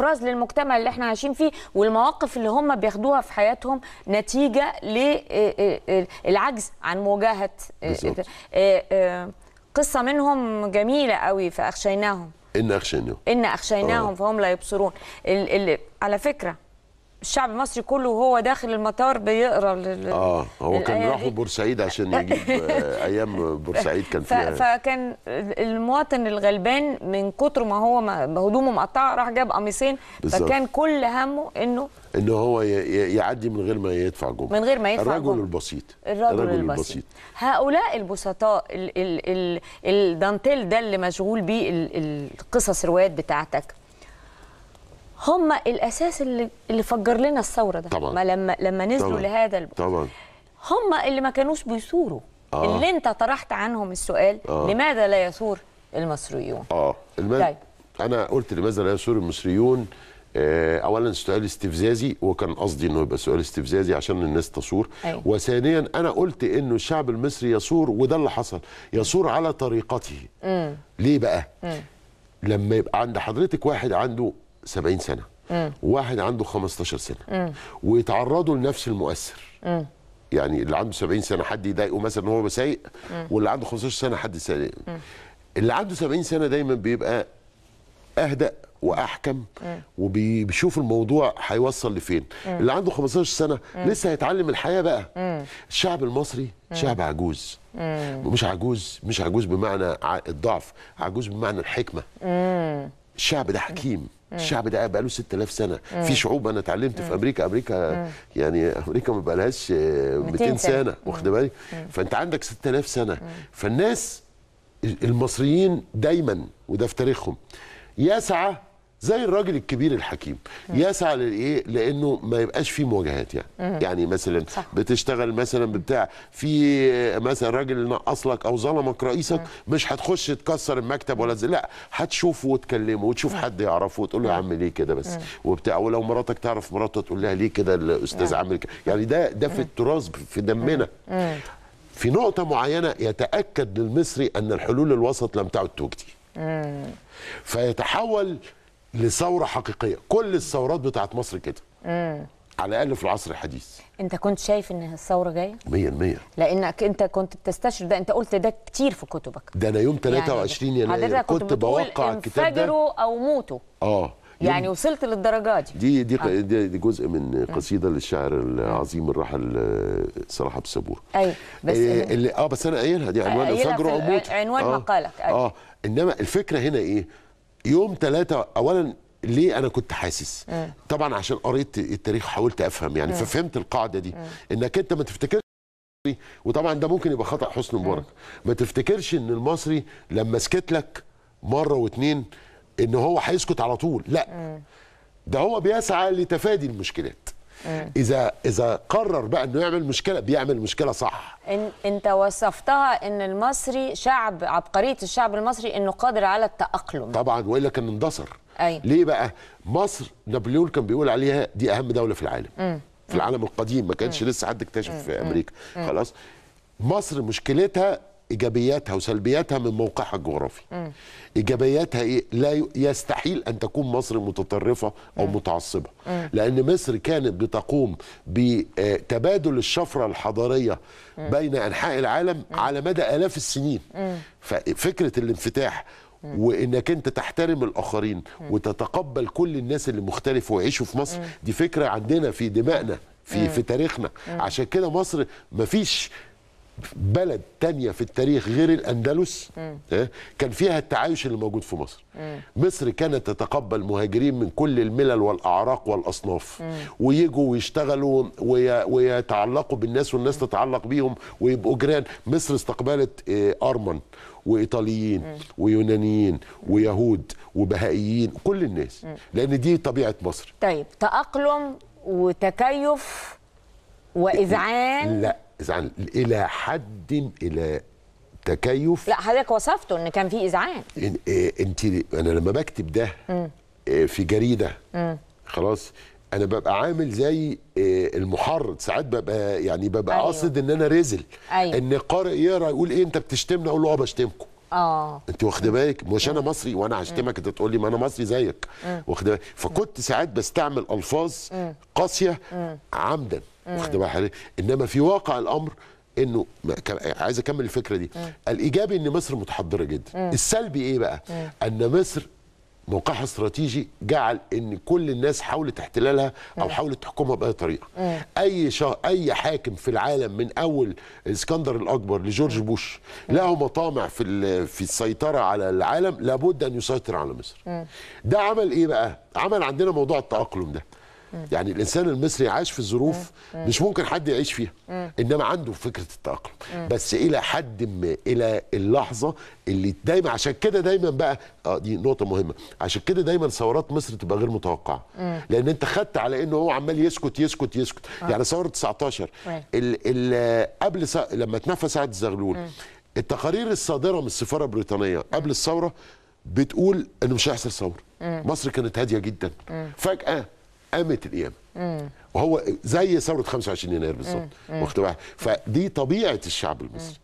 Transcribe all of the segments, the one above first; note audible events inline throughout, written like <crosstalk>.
افراز للمجتمع اللي احنا عايشين فيه والمواقف اللي هم بياخدوها في حياتهم نتيجه للعجز آه، آه، آه، عن مواجهه قصه منهم جميله قوي فاخشيناهم ان اخشيناهم ان اخشيناهم فهم لا يبصرون على فكره الشعب المصري كله وهو داخل المطار بيقرا لل... اه هو كان راحوا بورسعيد عشان يجيب آه، ايام بورسعيد كان <laughs> فيها فكان المواطن الغلبان من كتر ما هو هدومه مقطعه راح جاب قميصين فكان كل همه انه ان هو يعدي من غير ما يدفع جمله من غير ما يدفع الرجل جمع. البسيط الرجل, الرجل البسيط. البسيط هؤلاء البسطاء الدانتيل ده اللي مشغول بيه القصص روايات بتاعتك هم الاساس اللي اللي فجر لنا الثوره ده طبعا ما لما لما نزلوا طبعا. لهذا البعد طبعا هم اللي ما كانوش بيثوروا آه. اللي انت طرحت عنهم السؤال آه. لماذا لا يثور المصريون اه الم... طيب. انا قلت لماذا لا يثور المصريون آه اولا سؤال استفزازي وكان قصدي انه يبقى سؤال استفزازي عشان الناس تصور أيوة. وثانيا انا قلت انه الشعب المصري يثور وده اللي حصل يثور على طريقته مم. ليه بقى مم. لما يبقى عند حضرتك واحد عنده 70 سنه وواحد عنده 15 سنه ويتعرضوا لنفس المؤثر يعني اللي عنده 70 سنه حد يضايقه مثلا ان هو سايق واللي عنده 15 سنه حد سايق اللي عنده 70 سنه دايما بيبقى اهدأ واحكم وبيشوف الموضوع هيوصل لفين اللي عنده 15 سنه لسه هيتعلم الحياه بقى الشعب المصري شعب عجوز مش عجوز مش عجوز بمعنى الضعف عجوز بمعنى الحكمه الشعب ده حكيم الشعب ده بقى له 6000 سنه مم. في شعوب انا اتعلمت في امريكا امريكا مم. يعني امريكا ما بقالهاش 200 سنه واخد بالك فانت عندك 6000 سنه مم. فالناس المصريين دايما وده في تاريخهم يسعى زي الراجل الكبير الحكيم يسعى للايه لانه ما يبقاش فيه مواجهات يعني مم. يعني مثلا صح. بتشتغل مثلا بتاع في مثلا راجل نقص لك او ظلمك رئيسك مم. مش هتخش تكسر المكتب ولا زي لا هتشوفه وتكلمه وتشوف مم. حد يعرفه وتقول له يا عم ليه كده بس مم. وبتاع ولو مراتك تعرف مراته تقول لها ليه كده الاستاذ عامل كده يعني ده ده في التراث في دمنا مم. في نقطة معينة يتأكد للمصري أن الحلول الوسط لم تعد توجدي فيتحول لثوره حقيقيه كل الثورات بتاعت مصر كده امم على الاقل في العصر الحديث انت كنت شايف ان الثوره جايه 100% لانك انت كنت بتستشر ده انت قلت ده كتير في كتبك ده انا يوم 23 يعني يناير كنت, كنت بوقع الكتاب ده او موتوا اه يعني وصلت للدرجه دي دي دي, آه. دي, دي جزء من قصيده للشاعر العظيم الراحل آه، صلاح ابو الصبور ايوه بس آه،, آه اللي اه بس انا قايلها دي عنوان آه او موت عنوان آه مقالك آه, اه انما الفكره هنا ايه يوم ثلاثة اولا ليه انا كنت حاسس طبعا عشان قريت التاريخ حاولت افهم يعني ففهمت القاعده دي انك انت ما تفتكرش وطبعا ده ممكن يبقى خطا حسن مبارك ما تفتكرش ان المصري لما سكت لك مره واتنين ان هو هيسكت على طول لا ده هو بيسعى لتفادي المشكلات إيه. اذا اذا قرر بقى انه يعمل مشكله بيعمل مشكله صح إن انت وصفتها ان المصري شعب عبقريه الشعب المصري انه قادر على التاقلم طبعا والا كان اندثر أيوة. ليه بقى مصر نابليون كان بيقول عليها دي اهم دوله في العالم م. في العالم القديم ما كانش لسه حد اكتشف في امريكا خلاص مصر مشكلتها ايجابياتها وسلبياتها من موقعها الجغرافي ايجابياتها إيه؟ لا يستحيل ان تكون مصر متطرفه او م. متعصبه م. لان مصر كانت بتقوم بتبادل آه، الشفره الحضاريه بين انحاء العالم م. على مدى الاف السنين م. ففكره الانفتاح وانك انت تحترم الاخرين وتتقبل كل الناس اللي مختلفه ويعيشوا في مصر دي فكره عندنا في دمائنا في في تاريخنا عشان كده مصر مفيش بلد تانية في التاريخ غير الأندلس اه، كان فيها التعايش اللي موجود في مصر مصر كانت تتقبل مهاجرين من كل الملل والأعراق والأصناف ويجوا ويشتغلوا ويتعلقوا بالناس والناس تتعلق بيهم ويبقوا جيران مصر استقبلت اه، أرمن وايطاليين مم. ويونانيين ويهود وبهائيين كل الناس مم. لان دي طبيعه مصر طيب تاقلم وتكيف واذعان لا إذعان إلى حد إلى تكيف لا حضرتك وصفته إن كان في إذعان إيه، أنت أنا لما بكتب ده إيه، في جريدة خلاص انا ببقى عامل زي إيه، المحرض ساعات ببقى يعني ببقى أيوه. قاصد ان انا رزل أيوه. ان قارئ يقرا يقول ايه انت بتشتمنا اقول له اه بشتمكم اه انت واخده بالك مش انا مصري وانا هشتمك انت تقول لي ما انا مصري زيك واخده بالك فكنت ساعات بستعمل الفاظ قاسيه عمدا واخده بالك انما في واقع الامر انه عايز اكمل الفكره دي الايجابي ان مصر متحضره جدا السلبي ايه بقى ان مصر موقعها استراتيجي جعل ان كل الناس حاولت احتلالها او حاولت تحكمها باي طريقه اي شا... اي حاكم في العالم من اول اسكندر الاكبر لجورج بوش له مطامع في في السيطره على العالم لابد ان يسيطر على مصر ده عمل ايه بقى عمل عندنا موضوع التاقلم ده يعني الانسان المصري عاش في ظروف مش ممكن حد يعيش فيها انما عنده فكره التاقلم بس الى حد ما الى اللحظه اللي دايما عشان كده دايما بقى اه دي نقطه مهمه عشان كده دايما ثورات مصر تبقى غير متوقعه لان انت خدت على انه هو عمال يسكت يسكت يسكت آه. يعني ثوره 19 الـ الـ قبل لما تنفى سعد الزغلول التقارير الصادره من السفاره البريطانيه قبل الثوره بتقول انه مش هيحصل ثوره مصر كانت هاديه جدا فجاه قامت القيامه وهو زي ثوره 25 يناير بالظبط واخد فدي طبيعه الشعب المصري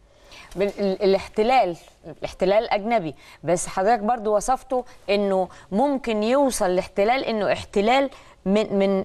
الاحتلال الاحتلال الاجنبي بس حضرتك برضو وصفته انه ممكن يوصل الاحتلال انه احتلال من من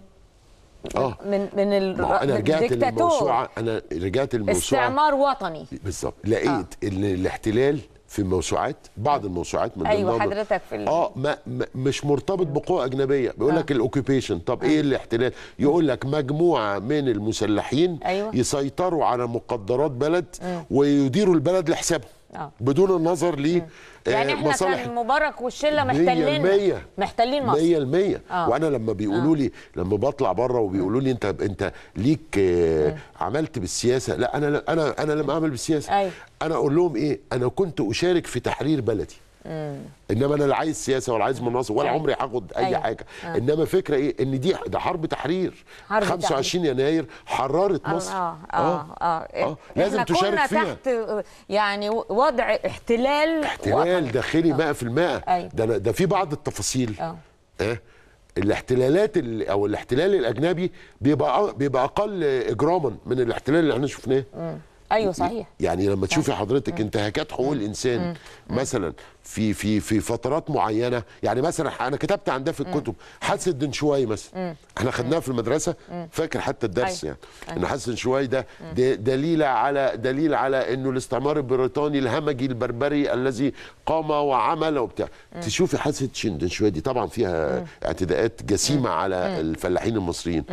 آه. من من ال... انا رجعت الموسوعه انا رجعت الموسوعه استعمار وطني بالظبط لقيت آه. ان الاحتلال في موسوعات بعض الموسوعات من ايوه حضرتك في اه ما مش مرتبط بقوى اجنبيه بيقول آه. لك الاوكيبيشن طب ايه آه. الاحتلال يقول لك مجموعه من المسلحين أيوة. يسيطروا على مقدرات بلد آه. ويديروا البلد لحسابهم آه. بدون النظر ل يعني آه، احنا مصالح كان مبارك والشله محتلين محتلين مصر 100% آه. وانا لما بيقولوا آه. لي لما بطلع بره وبيقولوا لي انت انت ليك آه،, آه عملت بالسياسه لا انا انا انا لم اعمل بالسياسه أي. انا اقول لهم ايه انا كنت اشارك في تحرير بلدي انما انا لا عايز سياسه ولا عايز مناصب ولا أيوة. عمري هاخد اي أيوه. حاجه آه. انما فكره ايه ان دي ده حرب تحرير حرب 25 تحرير. يناير حررت آه، مصر اه اه اه, آه. آه. لازم تشارك فيها تحت يعني وضع احتلال احتلال آه. داخلي 100% آه. أيوه. ده ده في بعض التفاصيل اه, آه. الاحتلالات او الاحتلال الاجنبي بيبقى بيبقى اقل اجراما من الاحتلال اللي احنا شفناه ايوه صحيح يعني لما تشوفي حضرتك انتهاكات حقوق الانسان مثلا في في في فترات معينه يعني مثلا انا كتبت عن ده في الكتب حادثه شوي مثلا احنا خدناها في المدرسه فاكر حتى الدرس أيوة. يعني أيوة. ان حادثه شوي ده دليل على دليل على انه الاستعمار البريطاني الهمجي البربري الذي قام وعمل وبتاع تشوفي حادثه شوي دي طبعا فيها اعتداءات جسيمه على الفلاحين المصريين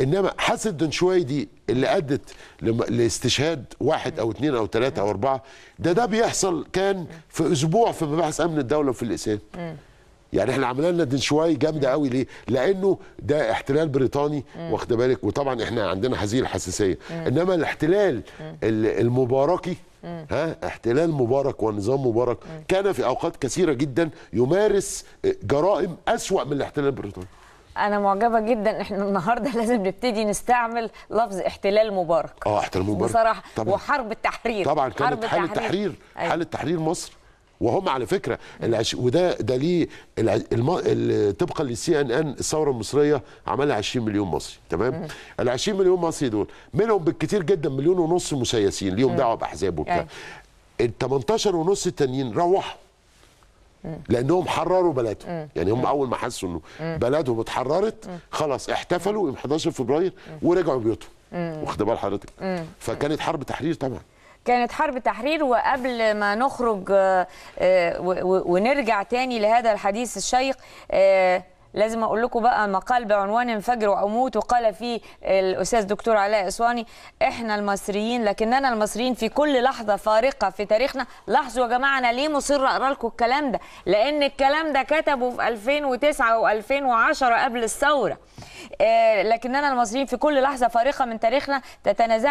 انما حاسه دنشواي دي اللي ادت لاستشهاد واحد او اثنين او ثلاثه او اربعه ده ده بيحصل كان في اسبوع في مباحث امن الدوله وفي الاسام يعني احنا عملنا لنا دنشواي جامده قوي ليه؟ لانه ده احتلال بريطاني واخد بالك وطبعا احنا عندنا هذه الحساسيه انما الاحتلال المباركي ها احتلال مبارك ونظام مبارك كان في اوقات كثيره جدا يمارس جرائم اسوا من الاحتلال البريطاني انا معجبه جدا احنا النهارده <laughs> لازم نبتدي نستعمل لفظ احتلال مبارك اه احتلال مبارك بصراحه طبعًا. وحرب التحرير طبعا كانت حرب حاله التحرير أيوة. حاله تحرير مصر وهم على فكره العش... وده ده ليه الع... الم... طبقا للسي ان ان الثوره المصريه عملها 20 مليون مصري تمام ال 20 مليون مصري دول منهم بالكثير جدا مليون ونص مسيسين ليهم دعوه باحزاب وبتاع أيوة. ال 18 ونص التانيين روحوا لانهم حرروا بلدهم يعني هم اول ما حسوا انه بلدهم اتحررت خلاص احتفلوا يوم 11 فبراير ورجعوا بيوتهم واخد بال حضرتك فكانت حرب تحرير طبعا كانت حرب تحرير وقبل ما نخرج آه، ونرجع تاني لهذا الحديث الشيق آه، لازم اقول لكم بقى مقال بعنوان انفجر واموت وقال فيه الاستاذ دكتور علاء اسواني احنا المصريين لكننا المصريين في كل لحظه فارقه في تاريخنا لاحظوا يا جماعه انا ليه مصر اقرا لكم الكلام ده لان الكلام ده كتبه في 2009 و2010 قبل الثوره آه، لكننا المصريين في كل لحظه فارقه من تاريخنا تتنازعنا